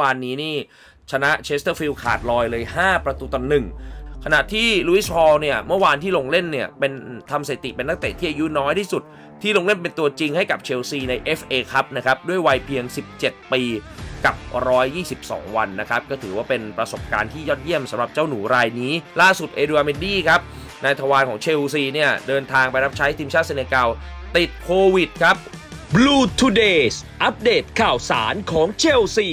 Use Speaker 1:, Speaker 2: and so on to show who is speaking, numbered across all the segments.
Speaker 1: วานนี้นี่ ชนะเชสเตอร์ฟิลด์ขาดลอยเลย 5 ประตูต่อหนึ่งขณะที่ลุยส์ฮอลเนี่ย เมื่อวานที่ลงเล่นเนี่ย เป็นทำสถิติเป็นนักเตะที่อายุน้อยที่สุดที่ลงเล่นเป็นตัวจริงให้กับเชลซีใน FA ครับนะครับ ด้วยวัยเพียง 17 ปีกับ 122 วันนะครับ ก็ถือว่าเป็นประสบการณ์ที่ยอดเยี่ยมสำหรับเจ้าหนูรายนี้ ล่าสุดเอดูอาเมนดี้ครับนายทวารของเชลซีเนี่ยเดินทางไปรับใช้ทีมชาติเซเนกัลติดโควิดครับ Blue Todays อัปเดตข่าวสารของเชลซี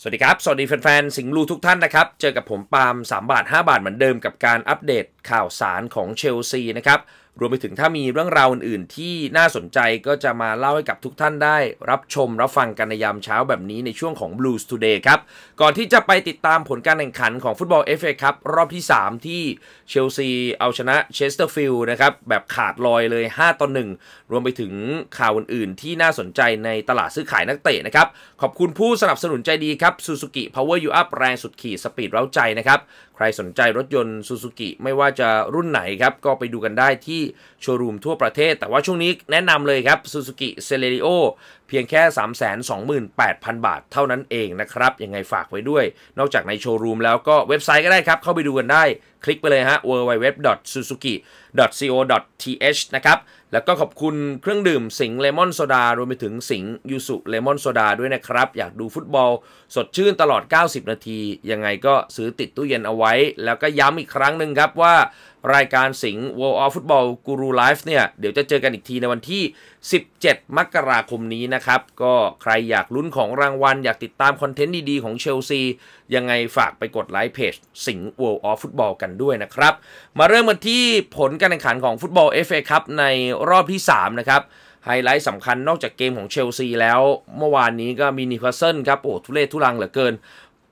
Speaker 1: สวัสดีครับ สวัสดีแฟนๆ สิงห์ลูทุกท่านนะครับ เจอกับผมปาล์ม3 บาท 5 บาทเหมือนเดิมกับการอัปเดตข่าวสารของเชลซีนะครับ รวมไปถึงถ้ามีเรื่องราวอื่นๆ ที่น่าสนใจก็จะมาเล่าให้กับทุกท่านได้ รับชมรับฟังกันในยามเช้าแบบนี้ในช่วงของ Blues Today ครับก่อนที่จะไปติดตามผลการแข่งขันของฟุตบอล FA ครับรอบที่ 3 ที่เชลซีเอาชนะเชสเตอร์ฟิลด์นะครับแบบขาดลอยเลย 5ต่อ1รวมไปถึงข่าวอื่น ๆ ที่น่าสนใจในตลาดซื้อขายนักเตะนะครับขอบคุณผู้สนับสนุนใจดีครับ Suzuki Power You Up แรงสุดขีดสปีดเร้าใจนะครับใครสนใจรถยนต์ Suzuki ไม่ว่าจะรุ่นไหนครับก็ไปดูกันได้ที่โชว์รูมทั่วประเทศ แต่ว่าช่วงนี้แนะนำเลยครับ Suzuki c e l e r i o เพียงแค่ 328,000 บาทเท่านั้นเองนะครับยังไงฝากไว้ด้วย นอกจากในโชว์รูมแล้วก็เว็บไซต์ก็ได้ครับ เข้าไปดูกันได้คลิกไปเลยฮะ www.suzuki.co.th นะครับแล้วก็ขอบคุณเครื่องดื่มสิงเลมอนโซดารวมไปถึงสิงยูสุเลมอนโซดาด้วยนะครับ อยากดูฟุตบอลสดชื่นตลอด 90 นาที ยังไงก็ซื้อติดตู้เย็นเอาไว้ แล้วก็ย้ำอีกครั้งหนึ่งครับว่ารายการสิงห์ World of Football Guru Live เนี่ย เดี๋ยวจะเจอกันอีกทีในวันที่ 17 มกราคมนี้นะครับ ก็ใครอยากลุ้นของรางวัลอยากติดตามคอนเทนต์ดีๆของเชลซี ยังไงฝากไปกดไลค์เพจสิงห์ World of Football กันด้วยนะครับ มาเริ่มกันที่ผลการแข่งขันของฟุตบอล FA ครับในรอบที่ 3 นะครับ ไฮไลท์สำคัญนอกจากเกมของเชลซีแล้วเมื่อวานนี้ก็มีนิคัสเซิลครับโอ้ทุเรศทุรังเหลือเกิน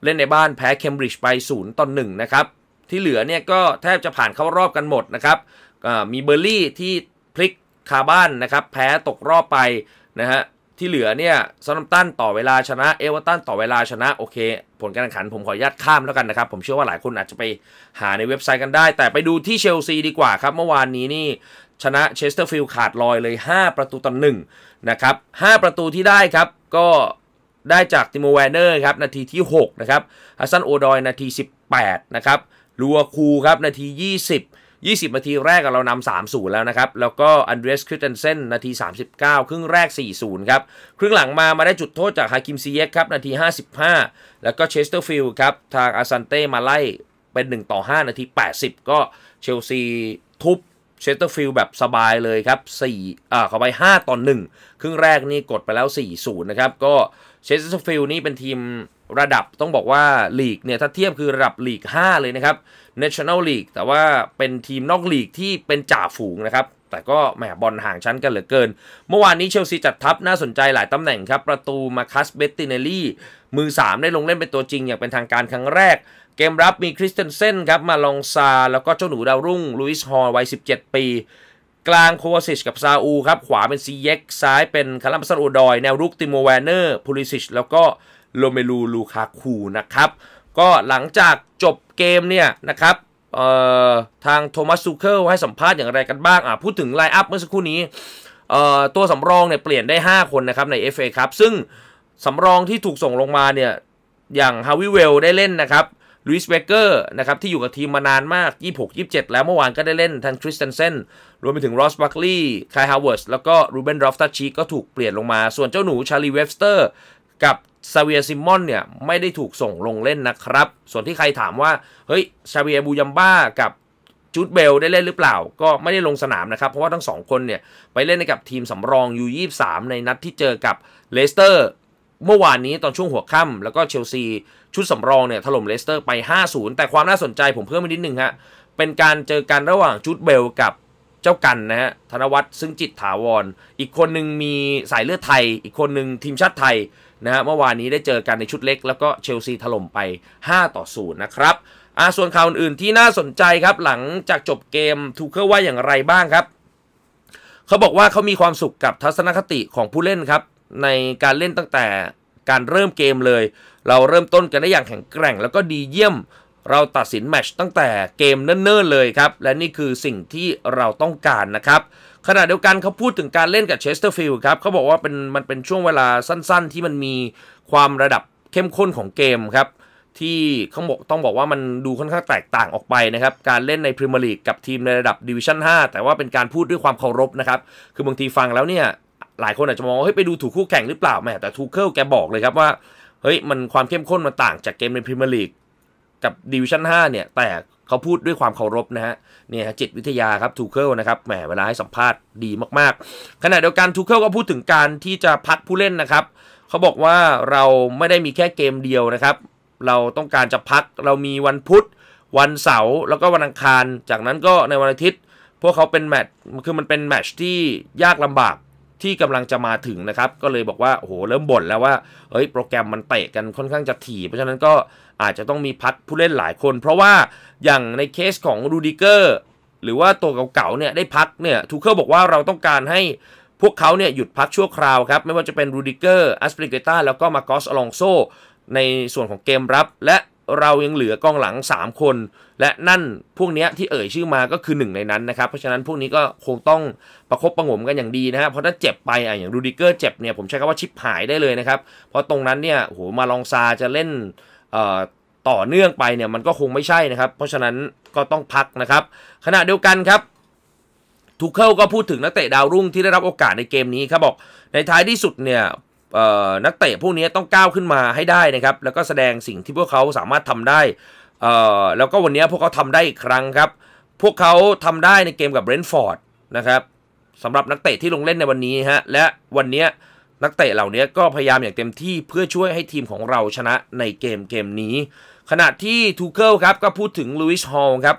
Speaker 1: เล่นในบ้านแพ้เคมบริดจ์ไป0ต่อ1นะครับที่เหลือเนี่ยก็แทบจะผ่านเข้ารอบกันหมดนะครับมีเบอร์ลี่ที่พลิกคาบ้านนะครับแพ้ตกรอบไปนะฮะ ที่เหลือเนี่ยซัมตันต่อเวลาชนะ เอเวอร์ตันต่อเวลาชนะโอเค ผลการแข่งขัน ผมขออนุญาตข้ามแล้วกันนะครับ ผมเชื่อว่าหลายคนอาจจะไปหาในเว็บไซต์กันได้ แต่ไปดูที่เชลซีดีกว่าครับ เมื่อวานนี้นี่ชนะเชสเตอร์ฟิลด์ขาดลอยเลย 5 ประตูต่อหนึ่งนะครับ5ประตูที่ได้ครับก็ได้จากติโมแวนเนอร์ครับนาทีที่6นะครับฮัสซันโอดอยนาที 18 นะครับลัวคูครับ นาที 20 20 นาทีแรกเรานำา3 0 แล้วนะครับ แล้วก็อันเดรสคริสเตนเซนนาที 39 ครึ่งแรก 4 0 ครับ ครึ่งหลังมามาได้จุดโทษจากฮาคิมซีเยกครับ นาที 55 แล้วก็เชสเตอร์ฟิลด์ครับ ทางอาซันเต้มาไล่เป็น1ต่อ5นาที 80 ก็เชลซีทุบเชสเตอร์ฟิลด์แบบสบายเลยครับ4อ่าเข้าไป5ต่อ1ครึ่งแรกนี่กดไปแล้ว4 0นะครับ ก็เชสเตอร์ฟิลด์นี่เป็นทีมระดับต้องบอกว่าลีกเนี่ยถ้าเทียบคือระดับลีก5เลยนะครับ National League แต่ว่าเป็นทีมนอกลีกที่เป็นจ่าฝูงนะครับ แต่ก็แหมบอลห่างชั้นกันเหลือเกิน เมื่อวานนี้เชลซีจัดทัพน่าสนใจหลายตำแหน่งครับ ประตูมาคัสเบตตินเนลี่ มือ 3 ได้ลงเล่นเป็นตัวจริงอย่างเป็นทางการครั้งแรก เกมรับมีคริสเตนเซนครับมาลองซา แล้วก็เจ้าหนูดาวรุ่งลุยส์ฮอลวัย17ปี กลางโควาซิชกับซาอูครับขวาเป็นซีเย็กซ้ายเป็นคาร์ลัมซันอูดอยแนวรุกติโมแวนเนอร์พูลิซิชแล้วก็โรเมลู ลูคาคู นะครับ ก็หลังจากจบเกมเนี่ยนะครับ ทางโทมัสซูเคิลให้สัมภาษณ์อย่างไรกันบ้างอพูดถึงไลน์อัพเมื่อสักครู่นี้ ตัวสำรองเนี่ยเปลี่ยนได้ 5 คนนะครับใน FA ครับ ซึ่งสำรองที่ถูกส่งลงมาเนี่ย อย่างฮาวิเวลได้เล่นนะครับลุยส์เบเกอร์นะครับที่อยู่กับทีมมานานมาก 26 27 แล้วเมื่อวานก็ได้เล่นทางทริสตันเซนรวมไปถึงรอสบัคลีย์คายฮาวเวิร์สแล้วก็รูเบนรอฟตัชชีก็ถูกเปลี่ยนลงมา ส่วนเจ้าหนูชาลีเวฟสเตอร์กับซาเวียซิมอนเนี่ยไม่ได้ถูกส่งลงเล่นนะครับ ส่วนที่ใครถามว่าเฮ้ยซาเวียบูยัมบ้ากับจูดเบลได้เล่นหรือเปล่า ก็ไม่ได้ลงสนามนะครับ เพราะว่าทั้งสองคนเนี่ยไปเล่นกับทีมสำรองยู23 ในนัดที่เจอกับเลสเตอร์ เมื่อวานนี้ตอนช่วงหัวค่ำแล้วก็เชลซีชุดสำรองเนี่ยถล่มเลสเตอร์ไป 5-0 แต่ความน่าสนใจผมเพิ่มไปนิดนึงฮะเป็นการเจอกันระหว่างชุดเบลกับเจ้ากันนะฮะธนวัฒน์ซึ่งจิตถาวร อีกคนหนึ่งมีสายเลือดไทยอีกคนหนึ่งทีมชาติไทยนะฮะเมื่อวานนี้ได้เจอกันในชุดเล็ก แล้วก็เชลซีถล่มไป5 ต่อ0นะครับอ่าส่วนข่าวอื่นที่น่าสนใจครับ หลังจากจบเกมทูเคิลว่าอย่างไรบ้างครับเขาบอกว่าเขามีความสุขกับทัศนคติของผู้เล่นครับ ในการเล่นตั้งแต่การเริ่มเกมเลย เราเริ่มต้นกันได้อย่างแข็งแกร่งแล้วก็ดีเยี่ยมเราตัดสินแมชตั้งแต่เกมเนิ่นๆเลยครับและนี่คือสิ่งที่เราต้องการนะครับขณะเดียวกันเขาพูดถึงการเล่นกับเชสเตอร์ฟิลด์ครับเขาบอกว่าเป็นมันเป็นช่วงเวลาสั้นๆ ที่มันมีความระดับเข้มข้นของเกมครับที่เขาบอกต้องบอกว่ามันดูค่อนข้างแตกต่างออกไปนะครับ การเล่นในพรีเมียร์ลีกกับทีมในระดับดิวิชั่น5แต่ว่าเป็นการพูดด้วยความเคารพนะครับ คือบางทีฟังแล้วเนี่ยหลายคนอาจจะมองว่าเฮ้ยไปดูถูกคู่แข่งหรือเปล่าแม่แต่ทูเคิลแกบอกเลยครับว่าเฮ้ยมันความเข้มข้นมันต่างจากเกมในพรีเมียร์ลีกกับดิวิชั่น5เนี่ย แต่เขาพูดด้วยความเคารพนะฮะเนี่ยจิตวิทยาครับทูเคิลนะครับแหมเวลาให้สัมภาษณ์ดีมากๆ ขณะเดียวกันทูเคิลก็พูดถึงการที่จะพักผู้เล่นนะครับ เขาบอกว่าเราไม่ได้มีแค่เกมเดียวนะครับ เราต้องการจะพัก เรามีวันพุธ วันเสาร์แล้วก็วันอังคาร จากนั้นก็ในวันอาทิตย์ พวกเขาเป็นแมตช์คือมันเป็นแมตช์ที่ยากลำบากที่กำลังจะมาถึงนะครับ ก็เลยบอกว่า โอ้โห เริ่มบ่นแล้วว่าเฮ้ยโปรแกรมมันเตะกันค่อนข้างจะถี่เพราะฉะนั้นก็อาจจะต้องมีพักผู้เล่นหลายคน เพราะว่าอย่างในเคสของรูดิเกอร์หรือว่าตัวเก่าๆเนี่ยได้พักเนี่ยทูเคอร์บอกว่าเราต้องการให้พวกเขาเนี่ยหยุดพักชั่วคราวครับ ไม่ว่าจะเป็นรูดิเกอร์อัสปริเกต้าแล้วก็มาคอสอลองโซในส่วนของเกมรับและเรายังเหลือกองหลัง3คน และนั่นพวกนี้ที่เอ่ยชื่อมาก็คือหนึ่งในนั้นนะครับเพราะฉะนั้นพวกนี้ก็คงต้องประครบประงมกันอย่างดีนะครับเพราะถ้าเจ็บไปอ่ะอย่างรูดิเกอร์เจ็บเนี่ยผมใช้คำว่าชิปหายได้เลยนะครับเพราะตรงนั้นเนี่ยโหมาลองซาจะเล่นต่อเนื่องไปเนี่ยมันก็คงไม่ใช่นะครับ เพราะฉะนั้นก็ต้องพักนะครับ ขณะเดียวกันครับทูเคิลก็พูดถึงนักเตะดาวรุ่งที่ได้รับโอกาสในเกมนี้ครับบอกในท้ายที่สุดเนี่ยนักเตะพวกนี้ต้องก้าวขึ้นมาให้ได้นะครับแล้วก็แสดงสิ่งที่พวกเขาสามารถทำได้แล้วก็วันนี้พวกเขาทำได้อีกครั้งครับ พวกเขาทำได้ในเกมกับเบรนท์ฟอร์ดนะครับสำหรับนักเตะที่ลงเล่นในวันนี้ฮะ และวันนี้นักเตะเหล่านี้ก็พยายามอย่างเต็มที่เพื่อช่วยให้ทีมของเราชนะในเกมเกมนี้ ขณะที่ทูเคิลครับก็พูดถึงลุยส์ฮอลครับ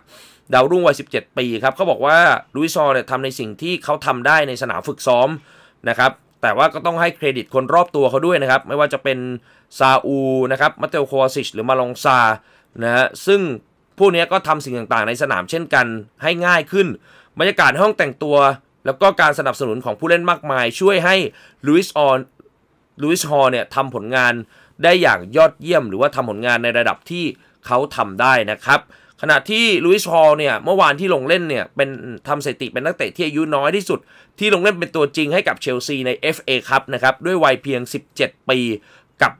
Speaker 1: ดาวรุ่งวัย17 ปีครับเขาบอกว่าลุยส์ฮอลเนี่ยทำในสิ่งที่เขาทำได้ในสนามฝึกซ้อมนะครับแต่ว่าก็ต้องให้เครดิตคนรอบตัวเขาด้วยนะครับ ไม่ว่าจะเป็น ซาอูนะครับมาเตลโคอซิช หรือมาลองซานะฮะซึ่งพวกนี้ก็ทำสิ่งต่างๆในสนามเช่นกันให้ง่ายขึ้นบรรยากาศห้องแต่งตัว แล้วก็การสนับสนุนของผู้เล่นมากมาย ช่วยให้ลุยส์ออนลุยส์ฮอเนี่ยทำผลงานได้อย่างยอดเยี่ยม หรือว่าทำผลงานในระดับที่เขาทำได้นะครับขณะที่ลุยส์ฮอลเนี่ยเมื่อวานที่ลงเล่นเนี่ยเป็นทำสถิติเป็นนักเตะที่อายุน้อยที่สุด ที่ลงเล่นเป็นตัวจริงให้กับเชลซีใน FA ครับนะครับด้วยวัยเพียง 17 ปีกับ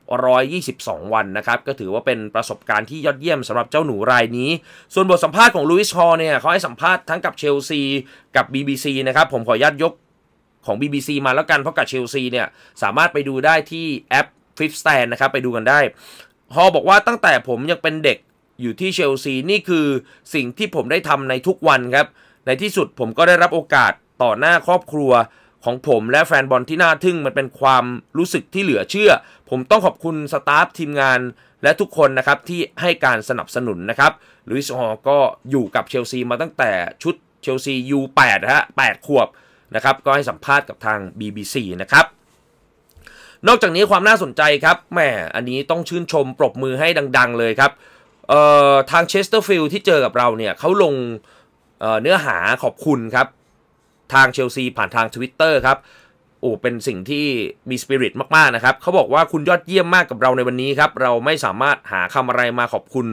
Speaker 1: 122 วันนะครับก็ถือว่าเป็นประสบการณ์ที่ยอดเยี่ยมสำหรับเจ้าหนูรายนี้ ส่วนบทสัมภาษณ์ของลุยส์ฮอลเนี่ยเขาให้สัมภาษณ์ทั้งกับเชลซี กับ BBC นะครับผมขออนุญาตยกของ BBC มาแล้วกันเพราะกับเชลซีเนี่ยสามารถไปดูได้ที่แอปฟิฟสแตนนะครับไปดูกันได้ฮอบอกว่าตั้งแต่ผมยังเป็นเด็กอยู่ที่เชลซี นี่คือสิ่งที่ผมได้ทำในทุกวันครับในที่สุดผมก็ได้รับโอกาสต่อหน้าครอบครัว ของผมและแฟนบอลที่น่าทึ่งมันเป็นความรู้สึกที่เหลือเชื่อ ผมต้องขอบคุณสตาฟทีมงานและทุกคนนะครับที่ให้การสนับสนุนนะครับลุยส์ฮอก็อยู่กับเชลซีมาตั้งแต่ชุดเชลซีย U8 ฮะแขวบนะครับ ก็ให้สัมภาษณ์กับทาง BBC นะครับนอกจากนี้ความน่าสนใจครับแหมอันนี้ต้องชื่นชมปรบมือให้ดัง ๆ เลยครับเอ่อทางเชสเตอร์ฟิลด์ที่เจอกับเราเนี่ยเขาลงเเนื้อหาขอบคุณครับ ทางเชลซี ผ่านทาง Twitter ครับโอ้เป็นสิ่งที่มีสปิริตมากๆนะครับเขาบอกว่าคุณยอดเยี่ยมมากกับเราในวันนี้ครับ เราไม่สามารถหาคำอะไรมาขอบคุณ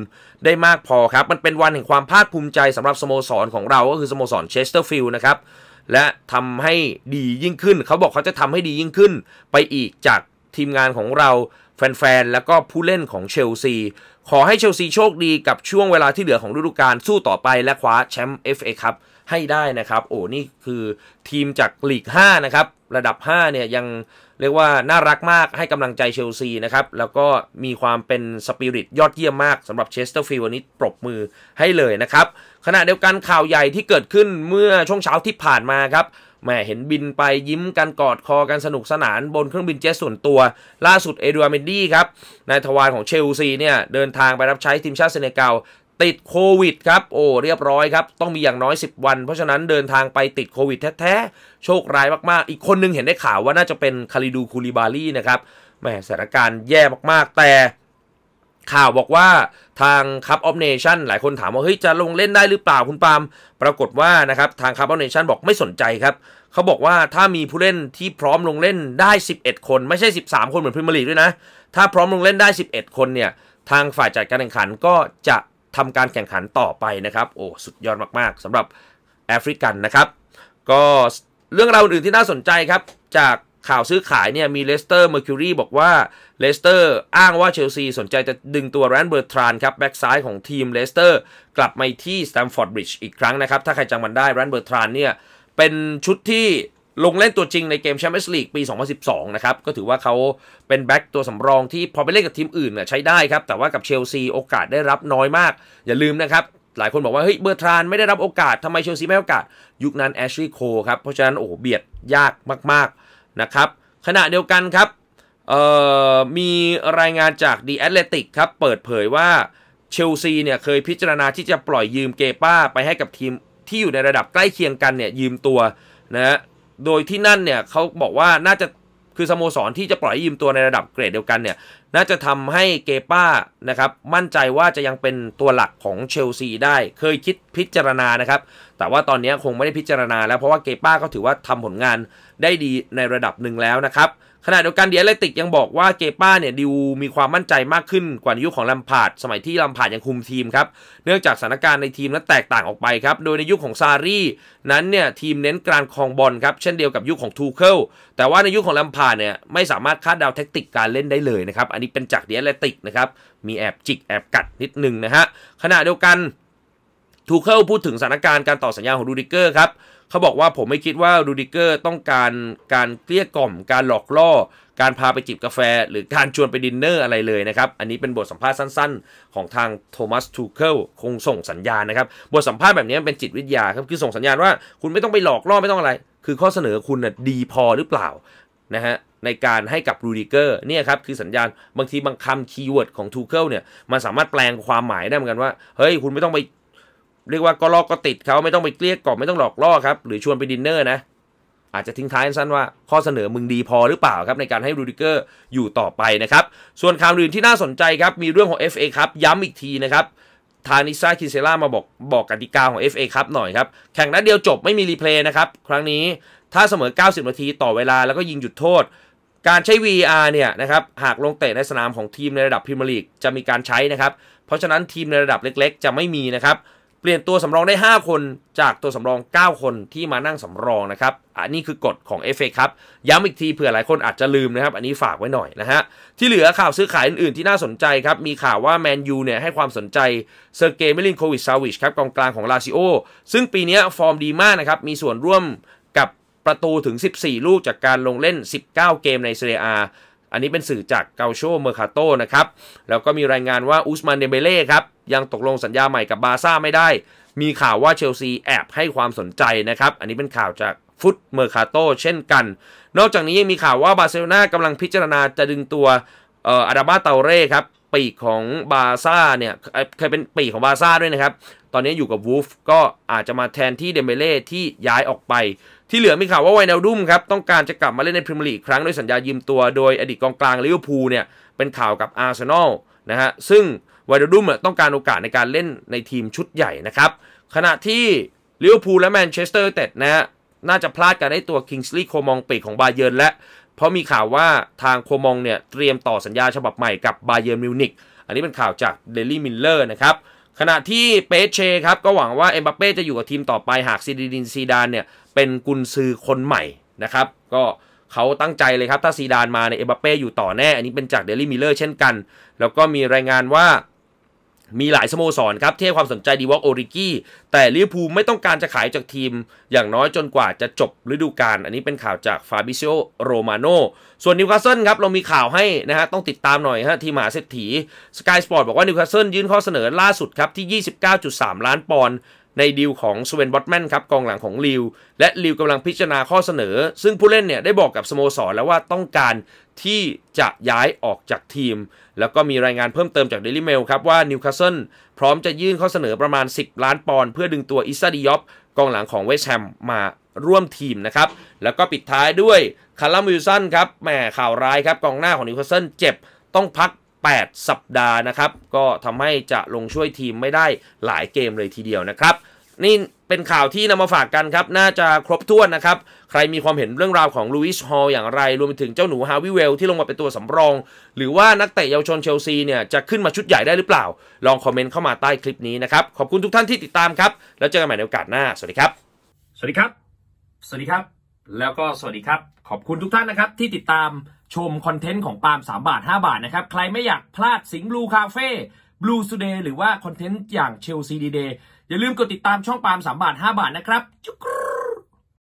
Speaker 1: ได้มากพอครับ มันเป็นวันแห่งความภาคภูมิใจสำหรับสโมสรของเรา ก็คือสโมสรเชสเตอร์ฟิลด์นะครับ และทำให้ดียิ่งขึ้น เขาบอกเขาจะทำให้ดียิ่งขึ้น ไปอีกจากทีมงานของเราแฟนๆ แล้วก็ผู้เล่นของเชลซี ขอให้เชลซีโชคดีกับช่วงเวลาที่เหลือของฤดูกาลสู้ต่อไปและคว้าแชมป์ FA ครับให้ได้นะครับ โอ้นี่คือทีมจากลีก 5 นะครับ ระดับ5เนี่ยยังเรียกว่าน่ารักมากให้กำลังใจเชลซีนะครับ แล้วก็มีความเป็นสปิริตยอดเยี่ยมมากสำหรับเชสเตอร์ฟิลด์วันนี้ปรบมือให้เลยนะครับขณะเดียวกันข่าวใหญ่ที่เกิดขึ้นเมื่อช่วงเช้าที่ผ่านมาครับแม่เห็นบินไปยิ้มกันกอดคอกันสนุกสนานบนเครื่องบินเจ็ตส่วนตัวล่าสุดเอดูอาร์เมนดี้ครับนายทวารของเชลซีเนี่ยเดินทางไปรับใช้ทีมชาติเซเนกัลติดโควิดครับโอ้เรียบร้อยครับต้องมีอย่างน้อย 10 วัน เพราะฉะนั้นเดินทางไปติดโควิดแท้ๆ โชคร้ายมากๆ อีกคนนึงเห็นได้ข่าวว่าน่าจะเป็นคาริดูคูลิบาลีนะครับแม่สถานการณ์แย่มาก ๆแต่ข่าวบอกว่าทางคัพออฟเนชั่นหลายคนถามว่าเฮ้ยจะลงเล่นได้หรือเปล่าคุณปาล์มปรากฏว่านะครับทางคัพออฟเนชั่นบอกไม่สนใจครับ เขาบอกว่าถ้ามีผู้เล่นที่พร้อมลงเล่นได้ 11 คนไม่ใช่ 13 คนเหมือนพรีเมียร์ลีกด้วยนะถ้า พร้อมลงเล่นได้ 11 คนเนี่ยทางฝ่ายจัดการแข่งขันก็จะทำการแข่งขันต่อไปนะครับ โอ้สุดยอดมากๆ สำหรับแอฟริกันนะครับ ก็เรื่องราวอื่นที่น่าสนใจครับจากข่าวซื้อขายเนี่ยมีเลสเตอร์เมอร์คิวรีบอกว่าเลสเตอร์อ้างว่าเชลซีสนใจจะดึงตัวแรนเบอร์ทรานครับแบ็กซ้ายของทีมเลสเตอร์กลับมาที่สแตมฟอร์ดบริดจ์อีกครั้งนะครับ ถ้าใครจำมันได้แรนเบอร์ทรานเนี่ยเป็นชุดที่ลงเล่นตัวจริงในเกมแชมเปี้ยนส์ลีกปี 2012นะครับก็ถือว่าเขาเป็นแบ็กตัวสำรองที่พอไปเล่นกับทีมอื่นเนี่ยใช้ได้ครับ แต่ว่ากับเชลซีโอกาสได้รับน้อยมาก อย่าลืมนะครับหลายคนบอกว่าเฮ้ยเบอร์ทรานไม่ได้รับโอกาสทำไมเชลซีไม่โอกาสยุคนั้นแอชลีย์โคครับเพราะฉะนั้นโอ้เบียดยากมากนะครับขณะเดียวกันครับมีรายงานจาก The Athletic ครับเปิดเผยว่า เชลซีเนี่ยเคยพิจารณาที่จะปล่อยยืมเกป้าไปให้กับทีมที่อยู่ในระดับใกล้เคียงกันเนี่ยยืมตัวนะโดยที่นั่นเนี่ยเขาบอกว่าน่าจะคือสโมสรที่จะปล่อยยืมตัวในระดับเกรดเดียวกันเนี่ย น่าจะทำให้เกป้านะครับมั่นใจว่าจะยังเป็นตัวหลักของเชลซีได้เคยคิดพิจารณานะครับ แต่ว่าตอนนี้คงไม่ได้พิจารณาแล้ว เพราะว่าเกป้าก็ถือว่าทำผลงานได้ดีในระดับหนึ่งแล้วนะครับขณะเดียวกันเดียเลติกยังบอกว่าเจป้าเนี่ยดิวมีความมั่นใจมากขึ้นกว่าในยุคขของลัมพาดสมัยที่ลัมพาดยังคุมทีมครับเนื่องจากสถานการณ์ในทีมนั้นแตกต่างออกไปครับโดยในยุคขของซารีนั้นเนี่ยทีมเน้นการคลองบอลครับเช่นเดียวกับยุคขของทูเคิลแต่ว่าในยุคขของลัมพาดเนี่ยไม่สามารถคาดเดาแทคนติกการเล่นได้เลยนะครับอันนี้เป็นจากเดียเลติกนะครับมีแอบจิกแอบกัดนิดนึงนะฮะขณะเดียวกันทูเคิลพูดถึงสถานการณ์การต่อสัญญาของดูดิเกอร์ครับเขาบอกว่าผมไม่คิดว่าดูดิเกอร์ต้องการการเกลี้ยกล่อมการหลอกล่อ การพาไปจิบกาแฟ หรือการชวนไปดินเนอร์อะไรเลยนะครับ อันนี้เป็นบทสัมภาษณ์สั้นๆ ของทางโทมัสทูเคิลคงส่งสัญญาณนะครับ บทสัมภาษณ์แบบนี้เป็นจิตวิทยาครับ คือส่งสัญญาณว่า คุณไม่ต้องไปหลอกล่อไม่ต้องอะไร คือข้อเสนอคุณนะ่ะดีพอหรือเปล่านะฮะในการให้กับรูดิเกอร์เนี่ยครับคือสัญญาณ บางทีบางคำคีย์เวิร์ดของทูเคิลเนี่ยมันสามารถแปลงความหมายได้เหมือนกันว่าเฮ้ยคุณไม่ต้องไปเรียกว่าก็ลอกก็ติดเขาไม่ต้องไปเกลี้ยกล่อมไม่ต้องหลอกล่อครับ หรือชวนไปดินเนอร์นะอาจจะทิ้งท้ายสั้นว่าข้อเสนอมึงดีพอหรือเปล่าครับในการให้รูดิเกอร์อยู่ต่อไปนะครับ ส่วนข่าวอื่นที่น่าสนใจครับมีเรื่องของ FA ครับย้ำอีกทีนะครับทานิซาคินเซล่ามาบอกบอกกติกาของ FA ครับหน่อยครับ แข่งนัดเดียวจบไม่มีรีเพลย์นะครับครั้งนี้ถ้าเสมอ 90 นาที ต่อเวลาแล้วก็ยิงหยุดโทษ การใช้ v r เนี่ยนะครับหากลงเตะในสนามของทีมในระดับพรีเมียร์ลีกจะมีการใช้นะครับเพราะฉะนั้นทีมในระดับเล็กๆ จะไม่มีนะครับเปลี่ยนตัวสำรองได้ 5 คนจากตัวสำรอง 9 คนที่มานั่งสำรองนะครับ อันนี้คือกฎของ FA ครับ ย้ำอีกทีเผื่อหลายคนอาจจะลืมนะครับ อันนี้ฝากไว้หน่อยนะฮะ ที่เหลือข่าวซื้อขายอื่นๆ ที่น่าสนใจครับ มีข่าวว่าแมนยูเนี่ยให้ความสนใจ เซอร์เกย์มลินโควิชซาวิชครับกองกลางของลาซิโอ ซึ่งปีนี้ฟอร์มดีมากนะครับ มีส่วนร่วมกับประตูถึง 14ลูกจากการลงเล่น 19 เกมในเซเรียอาอันนี้เป็นสื่อจากเกาโชเมอร์คาโตนะครับแล้วก็มีรายงานว่าอุสมานเดเบเล่ครับยังตกลงสัญญาใหม่กับบาซ่าไม่ได้ มีข่าวว่าเชลซีแอบให้ความสนใจนะครับ อันนี้เป็นข่าวจากฟุตเมอร์คาโตเช่นกัน นอกจากนี้ยังมีข่าวว่าบาเซโลนากำลังพิจารณาจะดึงตัวอาดาบาเตาเร่ครับปีกของบาซ่าเนี่ยเคยเป็นปีกของบาซ่าด้วยนะครับตอนนี้อยู่กับวูฟก็อาจจะมาแทนที่เดมเบเล่ที่ย้ายออกไปที่เหลือมีข่าวว่าไวนาดุมครับต้องการจะกลับมาเล่นในพรีเมียร์ลีกครั้งด้วยสัญญายืมตัว โดยอดีตกองกลางลิเวอร์พูลเนี่ยเป็นข่าวกับอาร์เซนอลนะฮะซึ่งไวนาดุมต้องการโอกาสในการเล่นในทีมชุดใหญ่นะครับ ขณะที่ลิเวอร์พูลและแมนเชสเตอร์เต็ดนะฮะน่าจะพลาดการได้ตัวคิงส์ลีย์โคมองปีกของบาเยิร์นและ เพราะมีข่าวว่าทางโคมองเนี่ยเตรียมต่อสัญญา ฉบับใหม่กับบาเยิร์นมิวนิกอันนี้เป็นข่าวจากเดลี่มิลเลอร์นะครับขณะที่เปเชครับก็หวังว่าเอ็มบัปเป้จะอยู่กับทีมต่อไปหากซีดีดินซีดานเนี่ยเป็นกุนซือคนใหม่นะครับก็เขาตั้งใจเลยครับ ถ้าซีดานมาในเอเบเป้อยู่ต่อแน่ อันนี้เป็นจากเดลี่มิลเลอร์เช่นกัน แล้วก็มีรายงานว่ามีหลายสโมสรครับที่ให้ความสนใจดีวอลโอริกี้แต่ลิเวอร์พูลไม่ต้องการจะขายจากทีมอย่างน้อยจนกว่าจะจบฤดูกาลอันนี้เป็นข่าวจากฟาบิเชโอโรมาโนส่วนนิวคาสเซิลครับเรามีข่าวให้นะฮะต้องติดตามหน่อยฮะทีมหาเศรษฐีสกายสปอร์ตบอกว่านิวคาสเซิลยื่นข้อเสนอล่าสุดครับที่ 29.3 ล้านปอนด์ในดีลของสเวนบอตแมนครับกองหลังของลิวและลิวกำลังพิจารณาข้อเสนอ ซึ่งผู้เล่นเนี่ยได้บอกกับสโมสรแล้วว่าต้องการที่จะย้ายออกจากทีม แล้วก็มีรายงานเพิ่มเติมจาก Daily Mail ครับว่านิวคาสเซิลพร้อมจะยื่นข้อเสนอประมาณ 10 ล้านปอนด์เพื่อดึงตัวอิซาดิยอบกองหลังของเวสแฮมมาร่วมทีมนะครับแล้วก็ปิดท้ายด้วยคาร์ลมิลสันครับแหมข่าวร้ายครับกองหน้าของนิวคาสเซิลเจ็บต้องพัก8 สัปดาห์นะครับ ก็ทำให้จะลงช่วยทีมไม่ได้หลายเกมเลยทีเดียวนะครับ นี่เป็นข่าวที่นำมาฝากกันครับ น่าจะครบถ้วนนะครับ ใครมีความเห็นเรื่องราวของลูอิสฮอลอย่างไร รวมไปถึงเจ้าหนูฮาวิเวล ที่ลงมาเป็นตัวสำรอง หรือว่านักเตะเยาวชนเชลซีเนี่ยจะขึ้นมาชุดใหญ่ได้หรือเปล่า ลองคอมเมนต์เข้ามาใต้คลิปนี้นะครับ ขอบคุณทุกท่านที่ติดตามครับแล้วเจอกันใหม่ในโอกาสหน้า สวัสดีครับ สวัสดีครับ สวัสดีครับ แล้วก็สวัสดีครับ ขอบคุณทุกท่านนะครับที่ติดตามชมคอนเทนต์ของปาล์ม3 บาท 5 บาทนะครับ ใครไม่อยากพลาดสิงห์บลูคาเฟ่บลูสุเดย์หรือว่าคอนเทนต์อย่างเชลซีดีเดย์อย่าลืมกดติดตามช่องปาล์ม3 บาท 5 บาทนะครับจุ๊ก